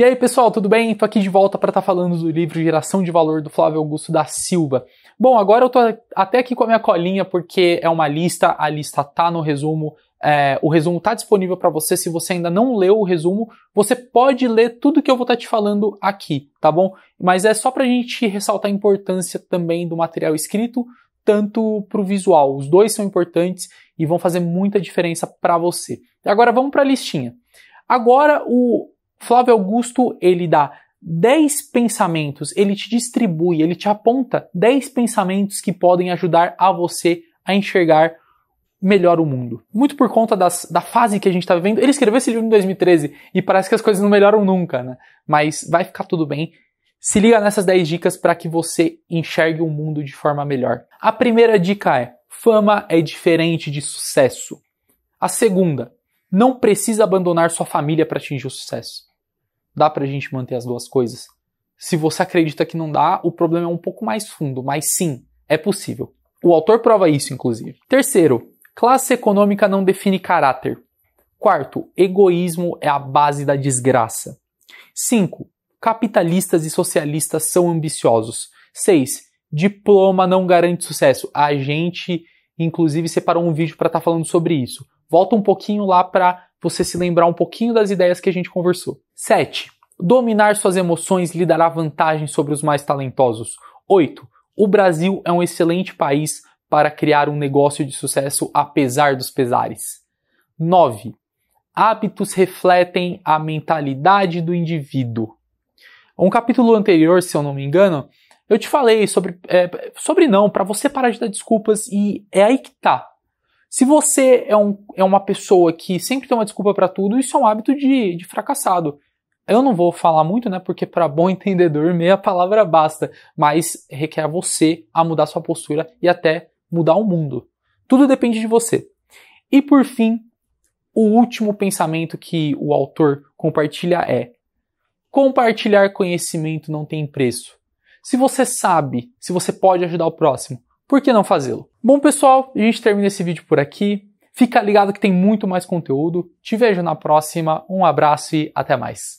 E aí, pessoal, tudo bem? Estou aqui de volta para estar tá falando do livro Geração de Valor do Flávio Augusto da Silva. Bom, agora eu estou até aqui com a minha colinha porque é uma lista, a lista tá no resumo. É, o resumo está disponível para você. Se você ainda não leu o resumo, você pode ler tudo que eu vou estar tá te falando aqui, tá bom? Mas é só para a gente ressaltar a importância também do material escrito, tanto para o visual. Os dois são importantes e vão fazer muita diferença para você. Agora vamos para a listinha. Agora o Flávio Augusto, ele dá 10 pensamentos, ele te distribui, ele te aponta 10 pensamentos que podem ajudar a você a enxergar melhor o mundo. Muito por conta das, da fase que a gente está vivendo. Ele escreveu esse livro em 2013 e parece que as coisas não melhoram nunca, né? Mas vai ficar tudo bem. Se liga nessas 10 dicas para que você enxergue o mundo de forma melhor. A primeira dica é: fama é diferente de sucesso. A segunda, não precisa abandonar sua família para atingir o sucesso. Dá pra gente manter as duas coisas? Se você acredita que não dá, o problema é um pouco mais fundo, mas sim, é possível. O autor prova isso, inclusive. Terceiro, classe econômica não define caráter. Quarto, egoísmo é a base da desgraça. Cinco, capitalistas e socialistas são ambiciosos. Seis, diploma não garante sucesso. A gente, inclusive, separou um vídeo para estar tá falando sobre isso. Volta um pouquinho lá para você se lembrar um pouquinho das ideias que a gente conversou. 7. Dominar suas emoções lhe dará vantagem sobre os mais talentosos. 8. O Brasil é um excelente país para criar um negócio de sucesso apesar dos pesares. 9. Hábitos refletem a mentalidade do indivíduo. Um capítulo anterior, se eu não me engano, eu te falei sobre. É, sobre não, para você parar de dar desculpas e é aí que tá. Se você é, um, é uma pessoa que sempre tem uma desculpa para tudo, isso é um hábito de, de fracassado. Eu não vou falar muito, né? Porque para bom entendedor, meia palavra basta, mas requer você a mudar sua postura e até mudar o mundo. Tudo depende de você. E por fim, o último pensamento que o autor compartilha é: compartilhar conhecimento não tem preço. Se você sabe, se você pode ajudar o próximo, por que não fazê-lo? Bom, pessoal, a gente termina esse vídeo por aqui. Fica ligado que tem muito mais conteúdo. Te vejo na próxima. Um abraço e até mais.